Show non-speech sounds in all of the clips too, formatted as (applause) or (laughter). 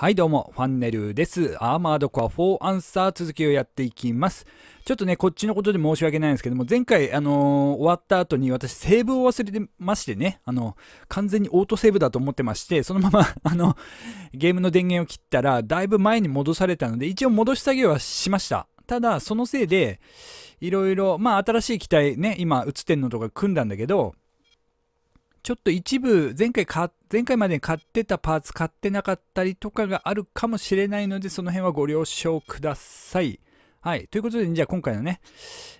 はいどうも、ファンネルです。アーマードコア4アンサー続きをやっていきます。ちょっとね、こっちのことで申し訳ないんですけども、前回、あのー、終わった後に私、セーブを忘れてましてね、あの、完全にオートセーブだと思ってまして、そのまま (laughs) あの、ゲームの電源を切ったら、だいぶ前に戻されたので、一応戻し作業はしました。ただ、そのせいで、いろいろ、まあ、新しい機体ね、今映ってんのとか組んだんだけど、ちょっと一部前回買、前回まで買ってたパーツ買ってなかったりとかがあるかもしれないので、その辺はご了承ください。はい。ということで、じゃあ今回のね、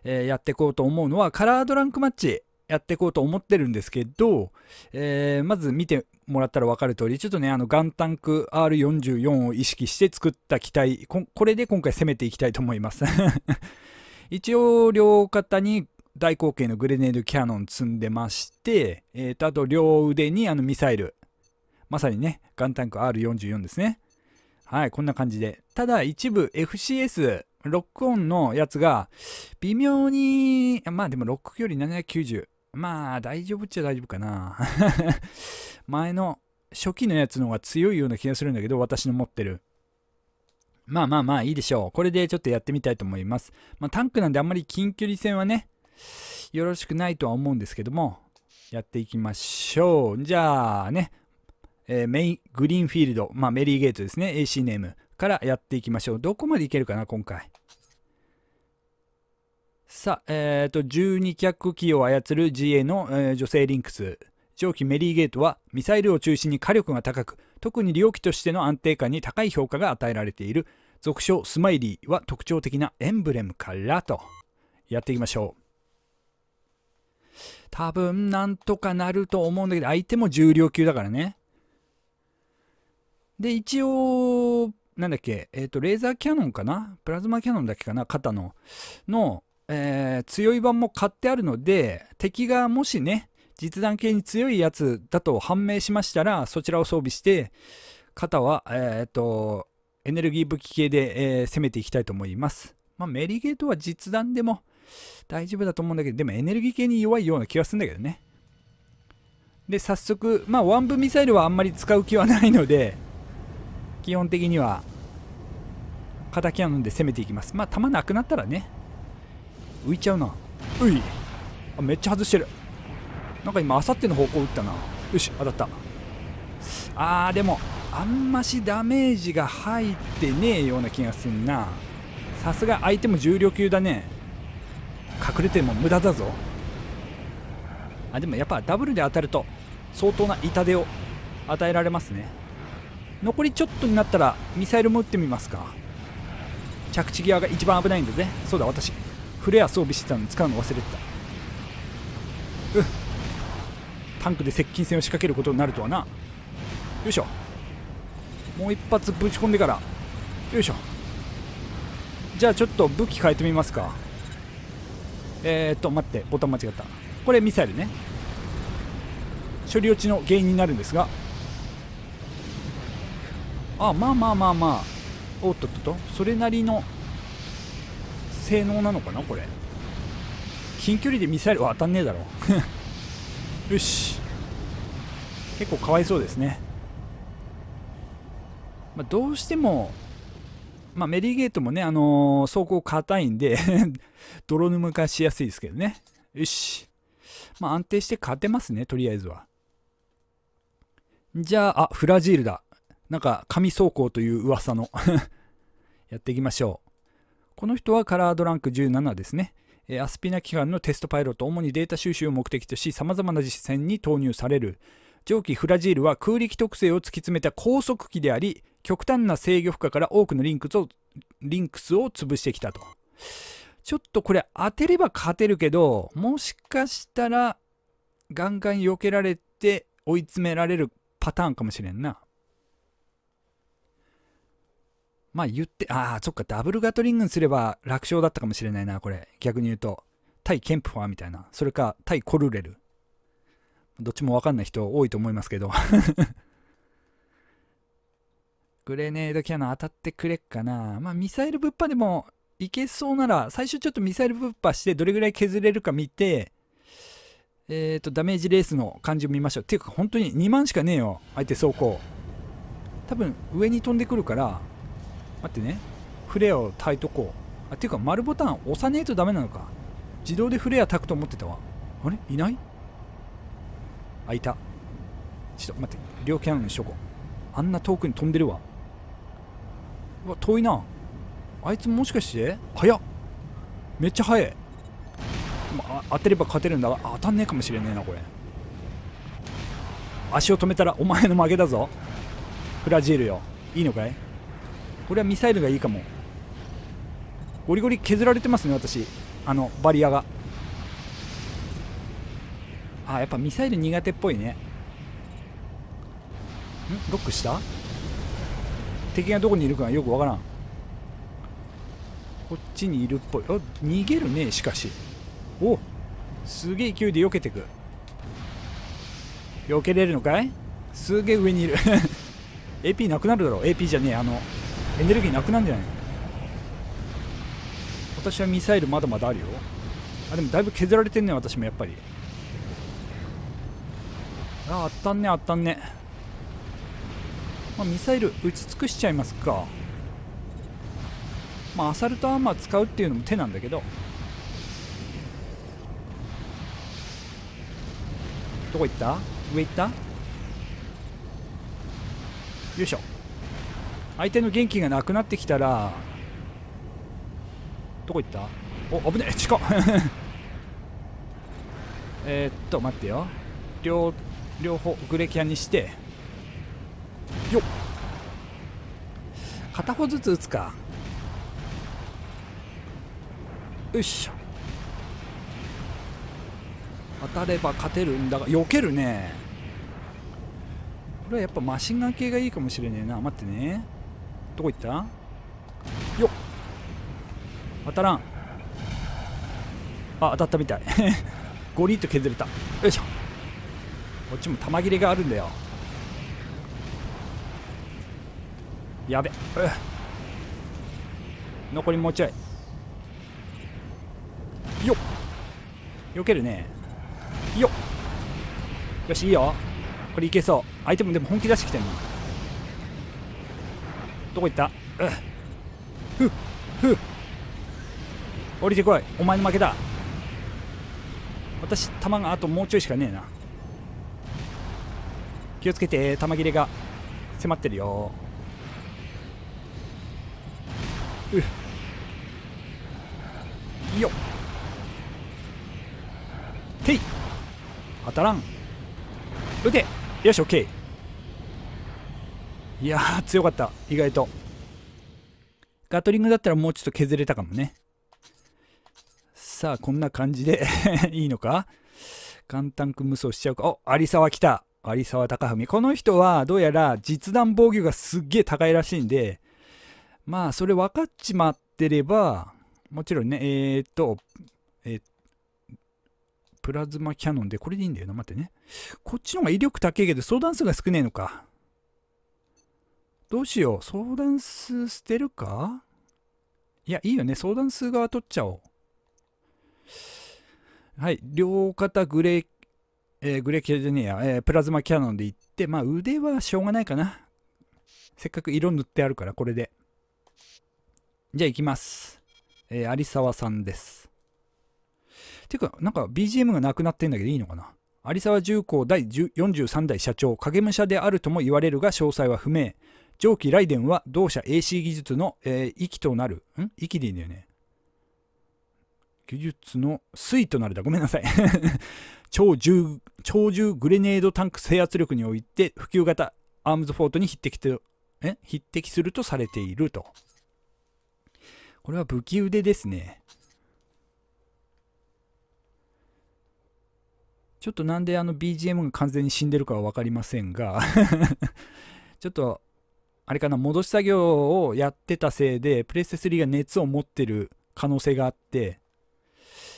えー、やっていこうと思うのは、カラードランクマッチやっていこうと思ってるんですけど、えー、まず見てもらったら分かる通り、ちょっとね、あの、ガンタンク R44 を意識して作った機体こ、これで今回攻めていきたいと思います (laughs) 一応、両肩に大口径のグレネードキャノン積んでまして、えー、とあと両腕にあのミサイルまさにねガンタンク R44 ですねはいこんな感じでただ一部 FCS ロックオンのやつが微妙にまあでもロックより790まあ大丈夫っちゃ大丈夫かな (laughs) 前の初期のやつの方が強いような気がするんだけど私の持ってるまあまあまあいいでしょうこれでちょっとやってみたいと思いますまあタンクなんであんまり近距離戦はねよろしくないとは思うんですけども、やっていきましょう。じゃあね、えー、メイン、グリーンフィールド、まあ、メリーゲートですね、AC ネームからやっていきましょう。どこまでいけるかな、今回。さあ、えっ、ー、と、12脚機を操る GA の、えー、女性リンクス。上記メリーゲートはミサイルを中心に火力が高く、特に利用機としての安定感に高い評価が与えられている。俗称スマイリーは特徴的なエンブレムからと。やっていきましょう。多分なんとかなると思うんだけど、相手も重量級だからね。で、一応、なんだっけ、えっ、ー、と、レーザーキャノンかなプラズマキャノンだっけかな肩の。の、えー、強い版も買ってあるので、敵がもしね、実弾系に強いやつだと判明しましたら、そちらを装備して、肩は、えっ、ー、と、エネルギー武器系で、え攻めていきたいと思います。まあ、メリゲートは実弾でも、大丈夫だと思うんだけど、でもエネルギー系に弱いような気はするんだけどね。で、早速、まあ、ワンブミサイルはあんまり使う気はないので、基本的には、肩キャノンで攻めていきます。まあ、弾なくなったらね、浮いちゃうな。ういあ、めっちゃ外してる。なんか今、あさっての方向打ったな。よし、当たった。あー、でも、あんましダメージが入ってねえような気がすんな。さすが相手も重量級だね。隠れても無駄だぞあでもやっぱダブルで当たると相当な痛手を与えられますね残りちょっとになったらミサイルも撃ってみますか着地際が一番危ないんだぜそうだ私フレア装備してたのに使うの忘れてたうっタンクで接近戦を仕掛けることになるとはなよいしょもう一発ぶち込んでからよいしょじゃあちょっと武器変えてみますかえー、っと待ってボタン間違ったこれミサイルね処理落ちの原因になるんですがあまあまあまあまあおっとっとっとそれなりの性能なのかなこれ近距離でミサイルは当たんねえだろ (laughs) よし結構かわいそうですね、まあ、どうしてもまあ、メリーゲートもね、あのー、走行硬いんで (laughs) 泥沼化しやすいですけどね。よし。まあ、安定して勝てますね、とりあえずは。じゃあ、あ、フラジールだ。なんか、紙走行という噂の (laughs) やっていきましょう。この人はカラードランク17ですね。えアスピナ機関のテストパイロット、主にデータ収集を目的とし、様々な実践に投入される。上記フラジールは空力特性を突き詰めた高速機であり、極端な制御負荷から多くのリンクスをリンクスを潰してきたとちょっとこれ当てれば勝てるけどもしかしたらガンガン避けられて追い詰められるパターンかもしれんなまあ言ってああそっかダブルガトリングにすれば楽勝だったかもしれないなこれ逆に言うと対ケンプファーみたいなそれか対コルレルどっちも分かんない人多いと思いますけどグレネードキャノン当たってくれっかな。まあ、ミサイルぶっぱでもいけそうなら、最初ちょっとミサイルぶっぱしてどれぐらい削れるか見て、えっ、ー、と、ダメージレースの感じを見ましょう。ていうか、本当に2万しかねえよ。相手走行。多分、上に飛んでくるから、待ってね。フレアを炊いとこう。あ、ていうか、丸ボタン押さねえとダメなのか。自動でフレア焚くと思ってたわ。あれいないあ、いた。ちょっと待って。両キャノンにしとこう。あんな遠くに飛んでるわ。わ遠いなあいつもしかして早っめっちゃ早い、まあ、当てれば勝てるんだが当たんねえかもしれねえなこれ足を止めたらお前の負けだぞフラジールよいいのかいこれはミサイルがいいかもゴリゴリ削られてますね私あのバリアがあやっぱミサイル苦手っぽいねんロックした敵がどこにいるかよくわからんこっちにいるっぽいあ逃げるねしかしおすげえ勢いで避けてく避けれるのかいすげえ上にいる AP (laughs) なくなるだろ AP じゃねえあのエネルギーなくなるんじゃない私はミサイルまだまだあるよあでもだいぶ削られてんね私もやっぱりああったんねあったんねまあ、ミサイル打ち尽くしちゃいますかまあアサルトアーマー使うっていうのも手なんだけどどこ行った上行ったよいしょ相手の元気がなくなってきたらどこ行ったお危ねえ近っ (laughs) えっと待ってよ両両方グレキャンにしてよっ片方ずつ打つかよいしょ当たれば勝てるんだが避けるねこれはやっぱマシンガン系がいいかもしれねえな待ってねどこ行ったよっ当たらんあ当たったみたい (laughs) ゴリッと削れたよいしょこっちも弾切れがあるんだよやべ残りもうちょいよっよけるねよよしいいよこれいけそう相手もでも本気出してきてるなどこ行ったふっふっ降りてこいお前の負けだ私弾があともうちょいしかねえな気をつけて弾切れが迫ってるようよってい当たらん打てよし OK いやー強かった意外とガトリングだったらもうちょっと削れたかもねさあこんな感じで (laughs) いいのか簡単く無双しちゃうかお有沢来た有沢隆文この人はどうやら実弾防御がすっげえ高いらしいんでまあ、それ分かっちまってれば、もちろんね、えー、っと、えー、プラズマキャノンで、これでいいんだよな、待ってね。こっちの方が威力高いけど、相談数が少ねえのか。どうしよう、相談数捨てるかいや、いいよね、相談数側取っちゃおう。はい、両肩グレー、えー、グレーキャじゃねえや、えー、プラズマキャノンでいって、まあ腕はしょうがないかな。せっかく色塗ってあるから、これで。じゃあ行きます。えー、有沢さんです。ていうか、なんか BGM がなくなってんだけどいいのかな有沢重工第43代社長、影武者であるとも言われるが詳細は不明。上記雷電は同社 AC 技術の、えー、域となる。ん域でいいんだよね。技術の水となるだ。ごめんなさい (laughs) 超重、超重グレネードタンク制圧力において普及型アームズフォートに匹敵と、え匹敵するとされていると。これは武器腕ですね。ちょっとなんであの BGM が完全に死んでるかは分かりませんが (laughs) ちょっと、あれかな、戻し作業をやってたせいで、プレステ3が熱を持ってる可能性があって、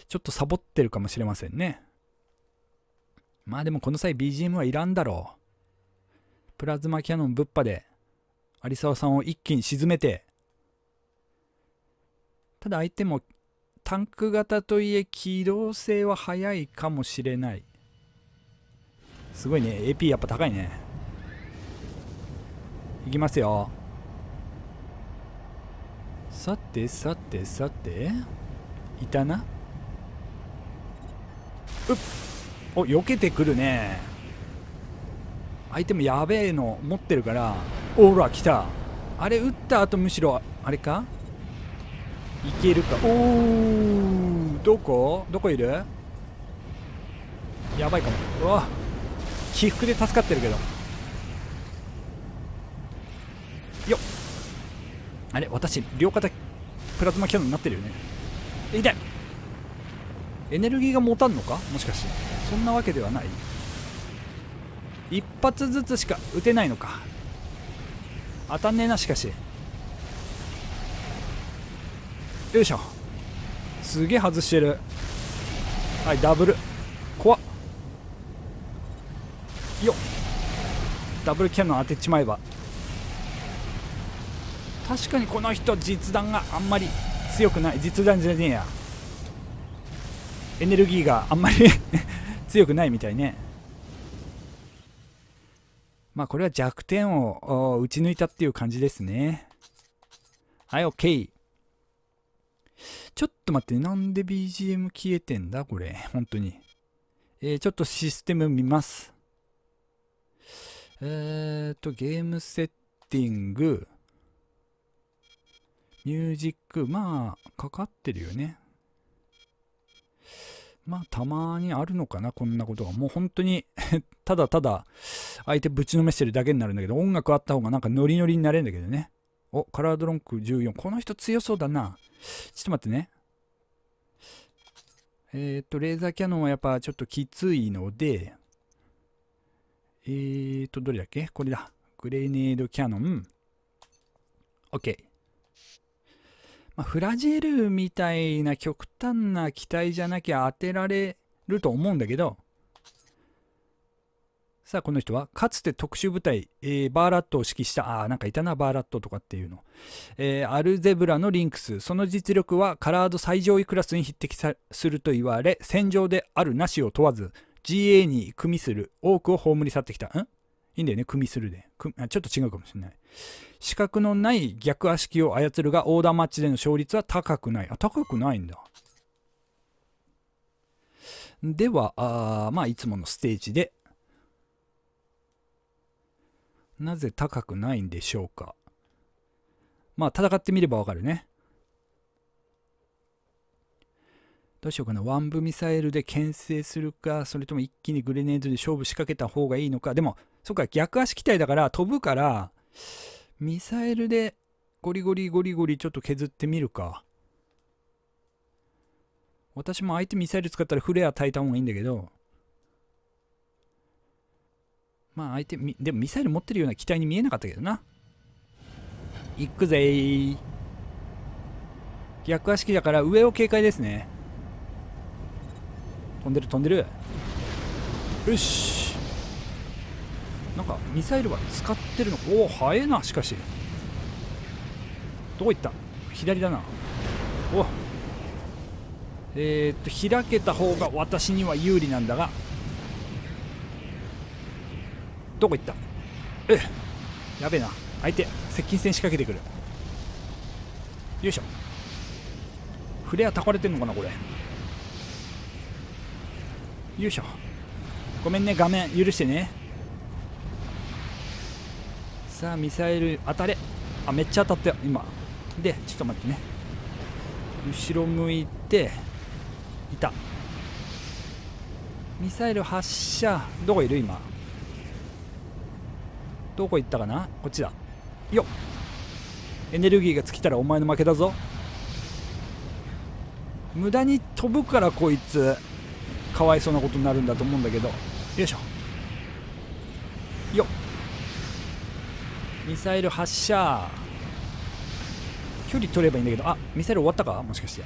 ちょっとサボってるかもしれませんね。まあでもこの際 BGM はいらんだろう。プラズマキャノンぶっぱで、有沢さんを一気に沈めて、ただ相手もタンク型といえ機動性は速いかもしれないすごいね AP やっぱ高いねいきますよさてさてさていたなうっお避けてくるね相手もやべえの持ってるからオーラ来たあれ打った後むしろあれかいけるかおーどこどこいるやばいかもうわ起伏で助かってるけどよっあれ私両肩プラズマキャノンになってるよね痛いエネルギーが持たんのかもしかしてそんなわけではない一発ずつしか撃てないのか当たんねえなしかしよいしょすげえ外してるはいダブル怖っよっダブルキャノン当てちまえば確かにこの人実弾があんまり強くない実弾じゃねえやエネルギーがあんまり (laughs) 強くないみたいねまあこれは弱点を打ち抜いたっていう感じですねはい OK ちょっと待って、なんで BGM 消えてんだこれ、本当に。えー、ちょっとシステム見ます。えー、っと、ゲームセッティング、ミュージック、まあ、かかってるよね。まあ、たまにあるのかな、こんなことが。もう本当に (laughs) ただただ、相手ぶちのめしてるだけになるんだけど、音楽あった方がなんかノリノリになれるんだけどね。お、カラードロンク14。この人強そうだな。ちょっと待ってね。えっ、と、レーザーキャノンはやっぱちょっときついので、えっ、と、どれだっけこれだ。グレネードキャノン。OK。まあ、フラジェルみたいな極端な機体じゃなきゃ当てられると思うんだけど、さあ、この人は、かつて特殊部隊、えー、バーラットを指揮した、ああ、なんかいたな、バーラットとかっていうの。えー、アルゼブラのリンクス、その実力はカラード最上位クラスに匹敵すると言われ、戦場であるなしを問わず、GA に組みする、多くを葬り去ってきた。んいいんだよね、組みするで。あちょっと違うかもしれない。資格のない逆足式を操るが、オーダーマッチでの勝率は高くない。あ、高くないんだ。では、あまあ、いつものステージでなぜ高くないんでしょうかまあ戦ってみればわかるねどうしようかな。ワンブミサイルで牽制するか、それとも一気にグレネードで勝負仕掛けた方がいいのか。でも、そっか、逆足機体だから飛ぶから、ミサイルでゴリゴリゴリゴリちょっと削ってみるか。私も相手ミサイル使ったらフレア耐いた方がいいんだけど、まあ相手でもミサイル持ってるような機体に見えなかったけどな行くぜー逆足式だから上を警戒ですね飛んでる飛んでるよしなんかミサイルは使ってるのおお早えなしかしどこ行った左だなおえー、っと開けた方が私には有利なんだがどこ行ったえやべえな相手接近戦仕掛けてくるよいしょフレアたかれてんのかなこれよいしょごめんね画面許してねさあミサイル当たれあめっちゃ当たったよ今でちょっと待ってね後ろ向いていたミサイル発射どこいる今どこ行ったかなこっちだよっエネルギーが尽きたらお前の負けだぞ無駄に飛ぶからこいつかわいそうなことになるんだと思うんだけどよいしょよっミサイル発射距離取ればいいんだけどあミサイル終わったかもしかして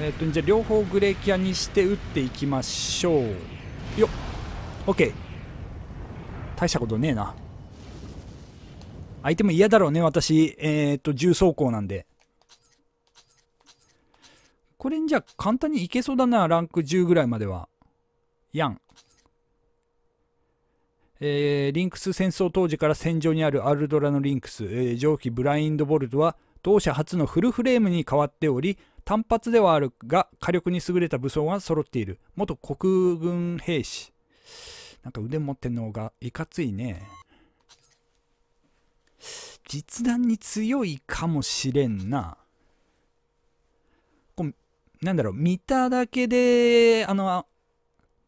えっ、ー、とじゃあ両方グレーキアにして撃っていきましょうよっ OK 大したことねえな。相手も嫌だろうね、私。えー、っと、重装甲なんで。これじゃ簡単にいけそうだな、ランク10ぐらいまでは。やんえー、リンクス戦争当時から戦場にあるアルドラのリンクス、えー、蒸気ブラインドボルトは同社初のフルフレームに変わっており単発ではあるが火力に優れた武装が揃っている元国軍兵士なんか腕持ってんのがいかついね。実弾に強いかもしれんな。こなんだろう、見ただけで、あの、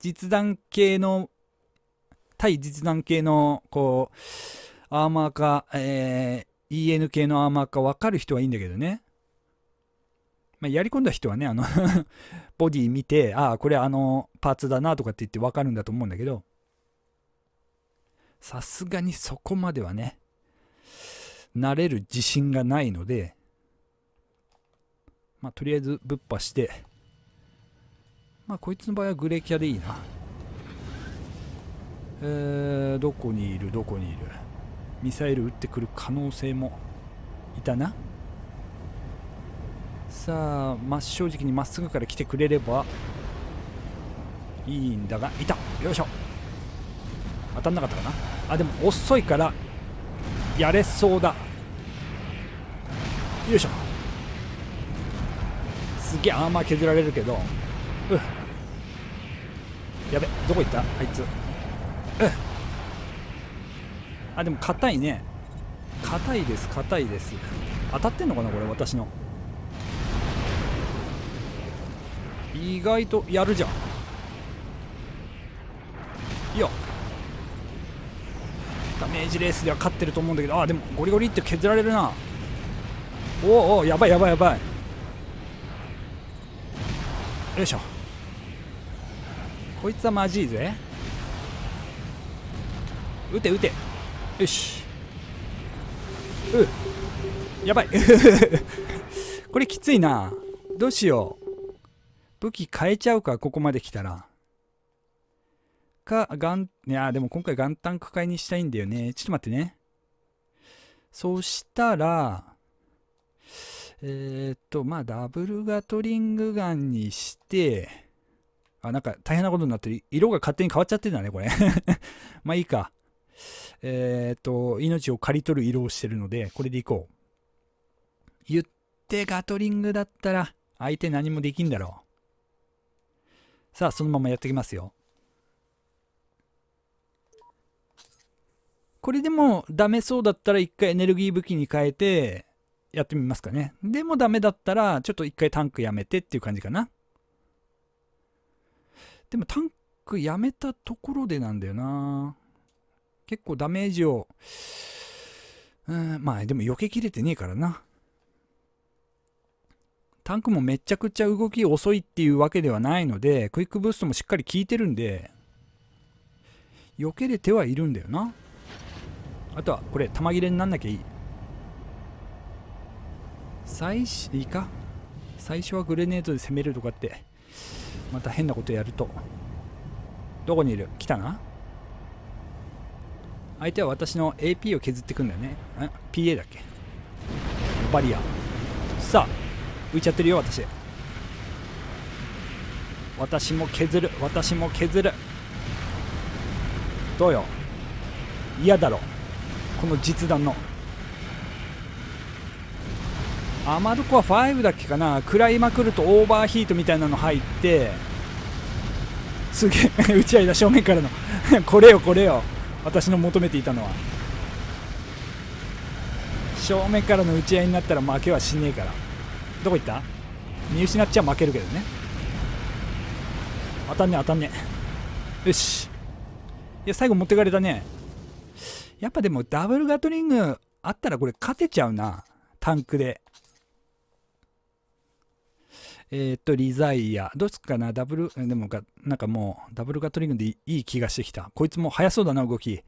実弾系の、対実弾系の、こう、アーマーか、えー、EN 系のアーマーか分かる人はいいんだけどね。まあ、やり込んだ人はね、あの (laughs) ボディ見て、ああ、これあのパーツだなとかって言って分かるんだと思うんだけど、さすがにそこまではね、慣れる自信がないので、まあ、とりあえずぶっぱして、まあ、こいつの場合はグレキャでいいな。えー、どこにいる、どこにいる。ミサイル撃ってくる可能性もいたな。さあ、真っ正直にまっすぐから来てくれればいいんだが、いたよいしょ当たんなかったかなあでも遅いからやれそうだよいしょすげえアーマー削られるけどうっやべどこ行ったあいつうっあでも硬いね硬いです硬いです当たってんのかなこれ私の意外とやるじゃんいいよダメージレースでは勝ってると思うんだけどあでもゴリゴリって削られるなおおやばいやばいやばいよいしょこいつはまじいぜ撃て撃てよしうやばい (laughs) これきついなどうしよう武器変えちゃうかここまで来たらか、元、いや、でも今回元旦区会にしたいんだよね。ちょっと待ってね。そしたら、えー、っと、まあ、ダブルガトリングガンにして、あ、なんか大変なことになってる。色が勝手に変わっちゃってんだね、これ (laughs) まあいいか。えー、っと、命を刈り取る色をしてるので、これでいこう。言ってガトリングだったら、相手何もできんだろう。さあ、そのままやってきますよ。これでもダメそうだったら一回エネルギー武器に変えてやってみますかね。でもダメだったらちょっと一回タンクやめてっていう感じかな。でもタンクやめたところでなんだよな。結構ダメージを、うん、まあでも避けきれてねえからな。タンクもめちゃくちゃ動き遅いっていうわけではないので、クイックブーストもしっかり効いてるんで、避けれてはいるんだよな。あとはこれ玉切れになんなきゃいい最初いいか最初はグレネードで攻めるとかってまた変なことやるとどこにいる来たな相手は私の AP を削ってくんだよねん PA だっけバリアさあ浮いちゃってるよ私私も削る私も削るどうよ嫌だろこの実弾のアマドコア5だっけかな食らいまくるとオーバーヒートみたいなの入ってすげえ (laughs) 打ち合いだ正面からの (laughs) これよこれよ私の求めていたのは正面からの打ち合いになったら負けはしねえからどこ行った見失っちゃ負けるけどね当たんね当たんねよしいや最後持ってかれたねやっぱでもダブルガトリングあったらこれ勝てちゃうな。タンクで。えっ、と、リザイア。どうすかなダブル、でもなんかもう、ダブルガトリングでいい気がしてきた。こいつも速そうだな、動き。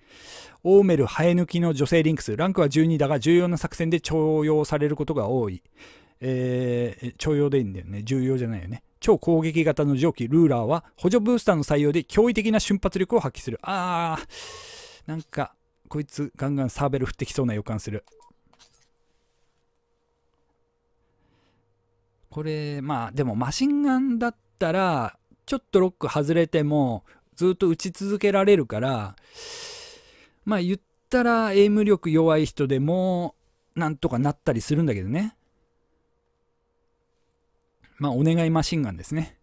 オーメル生え抜きの女性リンクス。ランクは12だが、重要な作戦で徴用されることが多い。えー、徴用でいいんだよね。重要じゃないよね。超攻撃型の蒸気、ルーラーは、補助ブースターの採用で驚異的な瞬発力を発揮する。あー、なんか、こいつガンガンサーベル振ってきそうな予感するこれまあでもマシンガンだったらちょっとロック外れてもずっと打ち続けられるからまあ言ったらエイム力弱い人でもなんとかなったりするんだけどねまあお願いマシンガンですね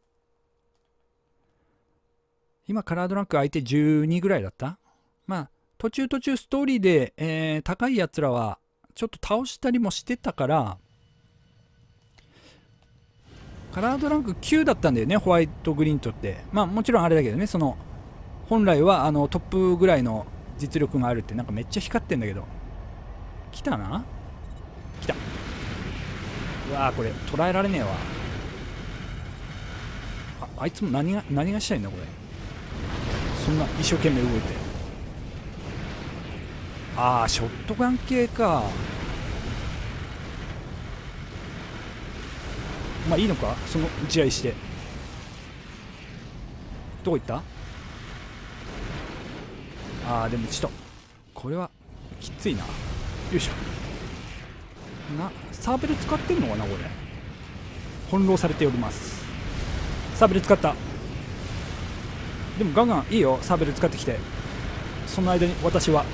今カラードランク相手12ぐらいだったまあ途中途中ストーリーで、えー、高いやつらはちょっと倒したりもしてたからカラードランク9だったんだよねホワイトグリーンとってまあもちろんあれだけどねその本来はあのトップぐらいの実力があるってなんかめっちゃ光ってんだけど来たな来たうわーこれ捉えられねえわああいつも何が何がしたいんだこれそんな一生懸命動いてああショットガン系かまあいいのかその打ち合いしてどこ行ったああでもちょっとこれはきついなよいしょなサーベル使ってんのかなこれ翻弄されておりますサーベル使ったでもガンガンいいよサーベル使ってきてその間に私は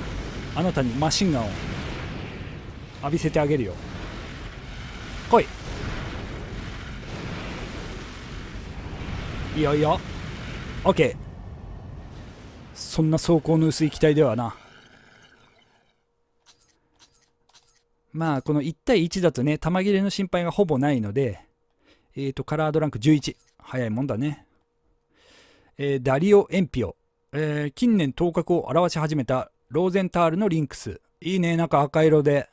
あなたにマシンガンを浴びせてあげるよ来いいいよいいよ OK そんな装甲の薄い機体ではなまあこの1対1だとね弾切れの心配がほぼないのでえっ、ー、とカラードランク11早いもんだねえー、ダリオ・エンピオ、えー、近年頭角を現し始めたローゼンタールのリンクス。いいね、なんか赤色で。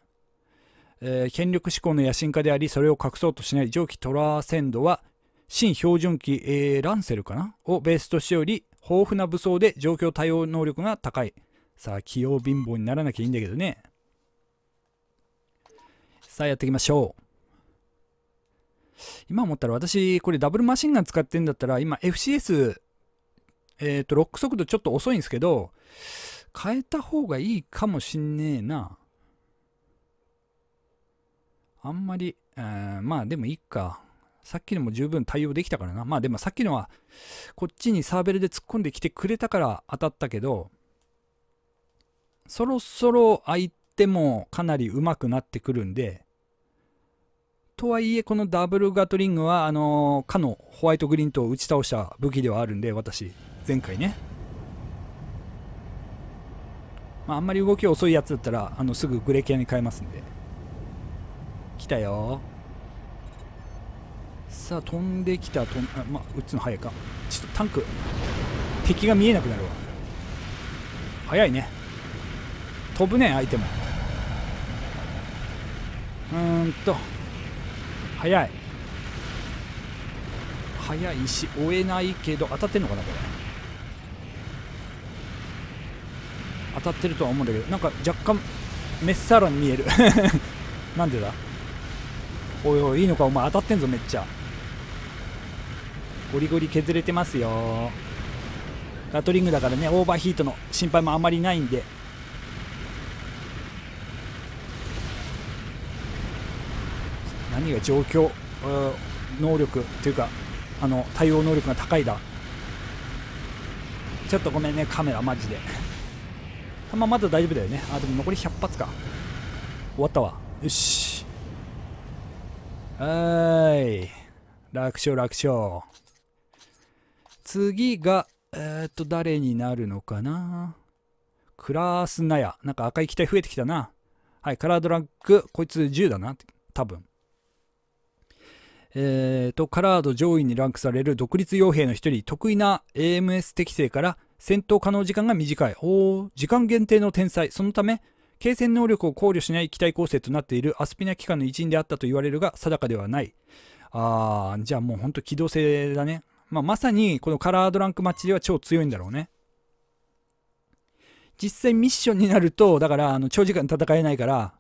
えー、権力志向の野心家であり、それを隠そうとしない蒸気トラーセンドは、新標準機、えー、ランセルかなをベースとしており、豊富な武装で状況対応能力が高い。さあ、器用貧乏にならなきゃいいんだけどね。さあ、やっていきましょう。今思ったら私、これダブルマシンガン使ってんだったら、今 FCS、えっ、ー、と、ロック速度ちょっと遅いんですけど、変えた方がいいかもしんねえな。あんまり、えー、まあでもいいか。さっきのも十分対応できたからな。まあでもさっきのは、こっちにサーベルで突っ込んできてくれたから当たったけど、そろそろ相手もかなり上手くなってくるんで、とはいえ、このダブルガトリングは、あのー、かのホワイトグリーンと打ち倒した武器ではあるんで、私、前回ね。まあ、あんまり動き遅いやつだったらあのすぐグレキアに変えますんで来たよさあ飛んできたとんあ、まあ、打つの早いかちょっとタンク敵が見えなくなるわ早いね飛ぶね相手もうーんと早い早いし追えないけど当たってんのかなこれたってるとは思うんだけどなんか若干メッサーラに見える (laughs) なんでだおいおいいいのかお前当たってんぞめっちゃゴリゴリ削れてますよガトリングだからねオーバーヒートの心配もあまりないんで何が状況能力というかあの対応能力が高いだちょっとごめんねカメラマジでまあ、まだ大丈夫だよねあでも残り100発か終わったわよしはい楽勝楽勝次がえー、っと誰になるのかなクラスナヤなんか赤い機体増えてきたなはいカラードランクこいつ10だな多分えーと、とカラード上位にランクされる独立傭兵の一人得意な AMS 適性から戦闘可能時間が短い。お時間限定の天才。そのため、継戦能力を考慮しない機体構成となっているアスピナ機関の一員であったと言われるが定かではない。あー、じゃあもうほんと機動性だね。まあ、まさにこのカラードランクマッチでは超強いんだろうね。実際ミッションになると、だからあの長時間戦えないから、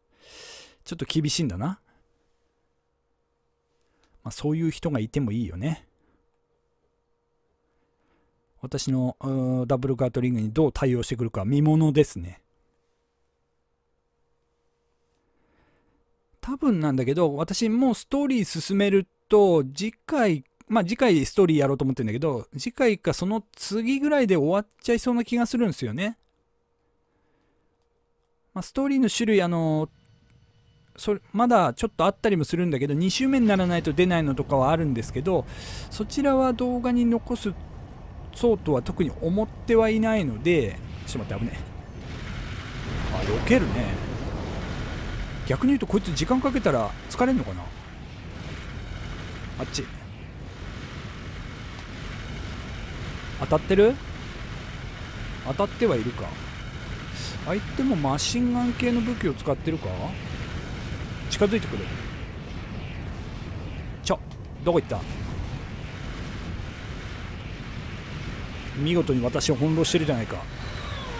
ちょっと厳しいんだな。まあ、そういう人がいてもいいよね。私のダブルガートリングにどう対応してくるか見ものですね。多分なんだけど、私もうストーリー進めると、次回、まあ次回ストーリーやろうと思ってるんだけど、次回かその次ぐらいで終わっちゃいそうな気がするんですよね。まあ、ストーリーの種類、あの、それまだちょっとあったりもするんだけど2周目にならないと出ないのとかはあるんですけどそちらは動画に残すそうとは特に思ってはいないのでちょっと待って危ねえあ避けるね逆に言うとこいつ時間かけたら疲れんのかなあっち当たってる当たってはいるか相手もマシンガン系の武器を使ってるか近づいてくるちょどこ行った見事に私を翻弄してるじゃないか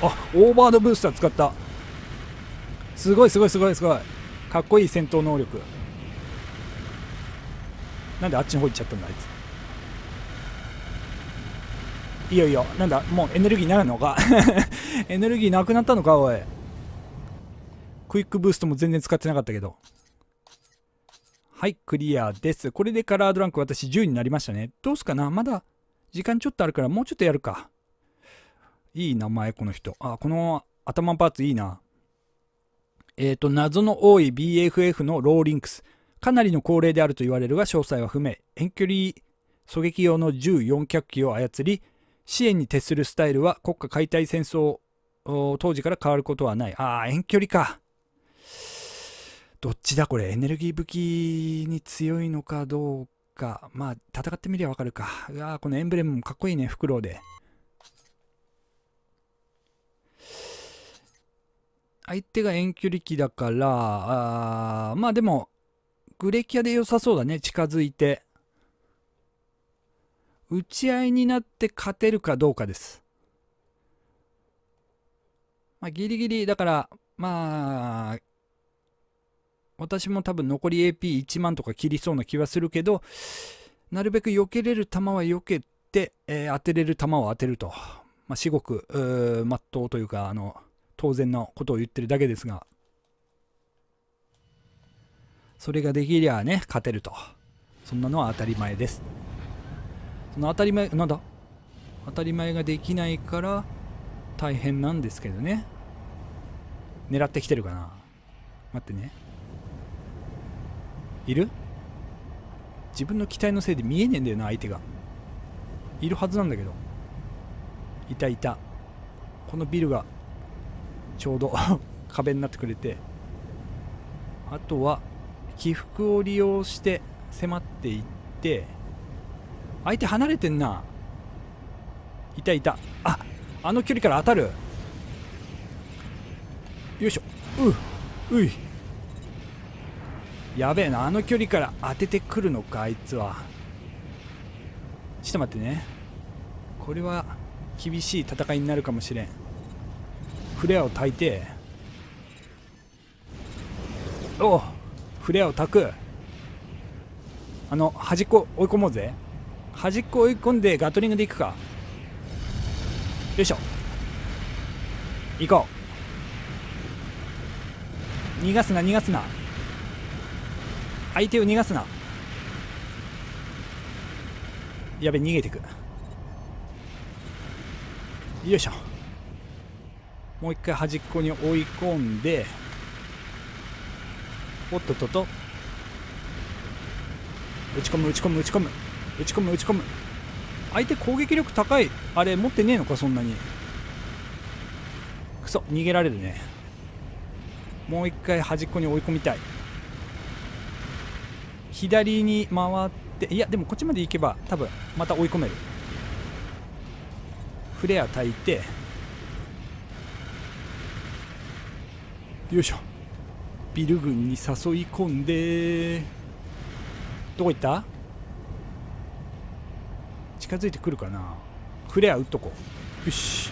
あオーバードブースター使ったすごいすごいすごいすごいかっこいい戦闘能力なんであっちの方行っちゃったんだあいついいよいいよなんだもうエネルギーならんのか (laughs) エネルギーなくなったのかおいクイックブーストも全然使ってなかったけどはいクリアですこれでカラードランク私10になりましたねどうすかなまだ時間ちょっとあるからもうちょっとやるか。いい名前、この人。あ、この頭パーツいいな。えっ、ー、と、謎の多い BFF のローリンクス。かなりの高齢であると言われるが詳細は不明。遠距離狙撃用の1 400機を操り、支援に徹するスタイルは国家解体戦争当時から変わることはない。ああ、遠距離か。どっちだこれ。エネルギー武器に強いのかどうか。まあ、戦ってみりゃわかるか。うわこのエンブレムもかっこいいね、フクロウで。相手が遠距離機だから、あまあでも、グレキアで良さそうだね、近づいて。打ち合いになって勝てるかどうかです。まあ、ギリギリ、だから、まあ、私も多分残り AP1 万とか切りそうな気はするけど、なるべく避けれる球は避けて、えー、当てれる球を当てると、まあ、至極、まっとうというか、あの、当然のことを言ってるだけですが、それができりゃね、勝てると。そんなのは当たり前です。その当たり前、なんだ当たり前ができないから大変なんですけどね。狙ってきてるかな待ってね。いる自分の期待のせいで見えねえんだよな相手がいるはずなんだけどいたいたこのビルがちょうど (laughs) 壁になってくれてあとは起伏を利用して迫っていって相手離れてんないたいたああの距離から当たるよいしょうういやべえなあの距離から当ててくるのかあいつはちょっと待ってねこれは厳しい戦いになるかもしれんフレアを焚いておフレアを焚くあの端っこ追い込もうぜ端っこ追い込んでガトリングでいくかよいしょ行こう逃がすな逃がすな相手を逃がすなやべ逃げてくよいしょもう一回端っこに追い込んでおっとっとっと打ち込む打ち込む打ち込む打ち込む打ち込む相手攻撃力高いあれ持ってねえのかそんなにクソ逃げられるねもう一回端っこに追い込みたい左に回っていやでもこっちまで行けば多分また追い込めるフレア焚いてよいしょビル群に誘い込んでどこ行った近づいてくるかなフレア打っとこうよし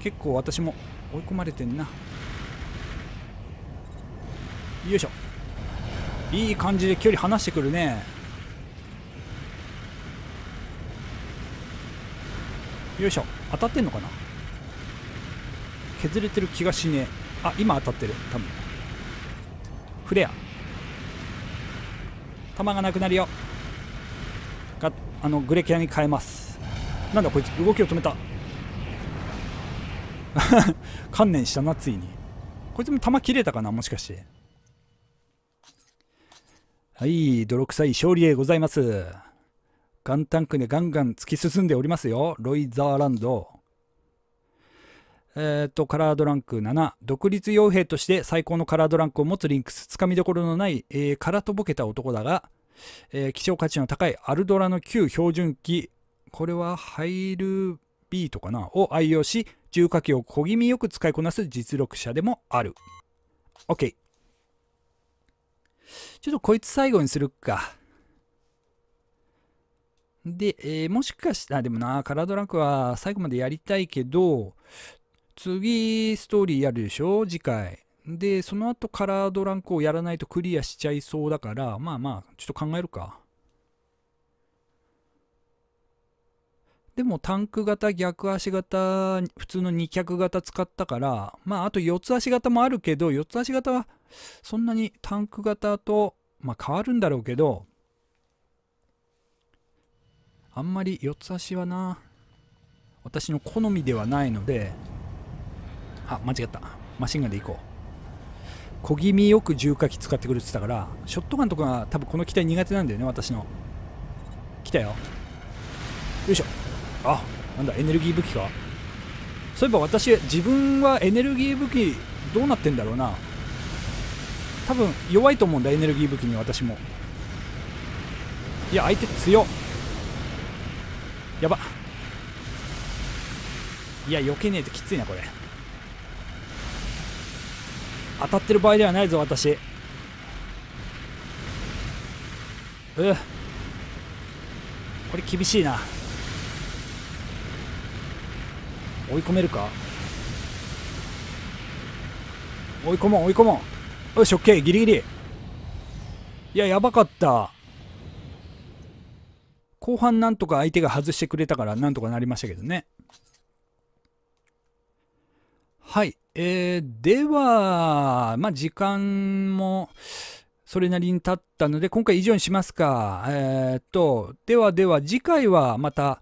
結構私も追い込まれてんなよいしょいい感じで距離離してくるねよいしょ当たってんのかな削れてる気がしねえあ今当たってる多分フレア弾がなくなるよがあのグレキアに変えますなんだこいつ動きを止めた (laughs) 観念したなついにこいつも弾切れたかなもしかしてはい、泥臭い勝利でございます。ガンタンクでガンガン突き進んでおりますよ。ロイザーランド。えっ、と、カラードランク7。独立傭兵として最高のカラードランクを持つリンクス。つかみどころのない、えー、空とぼけた男だが、えー、希少価値の高いアルドラの旧標準機。これはハイルビートかなを愛用し、重火器を小気味よく使いこなす実力者でもある。OK。ちょっとこいつ最後にするか。で、えー、もしかしたら、でもな、カラードランクは最後までやりたいけど、次、ストーリーやるでしょ次回。で、その後カラードランクをやらないとクリアしちゃいそうだから、まあまあ、ちょっと考えるか。でもタンク型、逆足型、普通の2脚型使ったから、まああと4つ足型もあるけど、4つ足型はそんなにタンク型と、まあ変わるんだろうけど、あんまり4つ足はな、私の好みではないので、あ、間違った。マシンガンでいこう。小気味よく重火器使ってくるって言ったから、ショットガンとか多分この機体苦手なんだよね、私の。来たよ。よいしょ。あなんだエネルギー武器かそういえば私自分はエネルギー武器どうなってんだろうな多分弱いと思うんだエネルギー武器に私もいや相手強やばいや避けねえときついなこれ当たってる場合ではないぞ私うこれ厳しいな追い込めるか追い込もう追い込もうよし OK ギリギリいややばかった後半なんとか相手が外してくれたからなんとかなりましたけどねはいえー、ではまあ時間もそれなりに経ったので、今回以上にしますか。えー、っと、ではでは次回はまた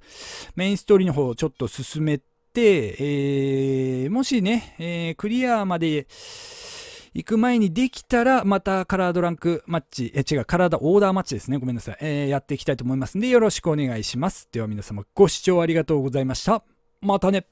メインストーリーの方をちょっと進め、えー、もしね、えー、クリアまで行く前にできたら、またカラードランクマッチ、え、違う、カラードオーダーマッチですね。ごめんなさい。えー、やっていきたいと思いますんで、よろしくお願いします。では皆様、ご視聴ありがとうございました。またね。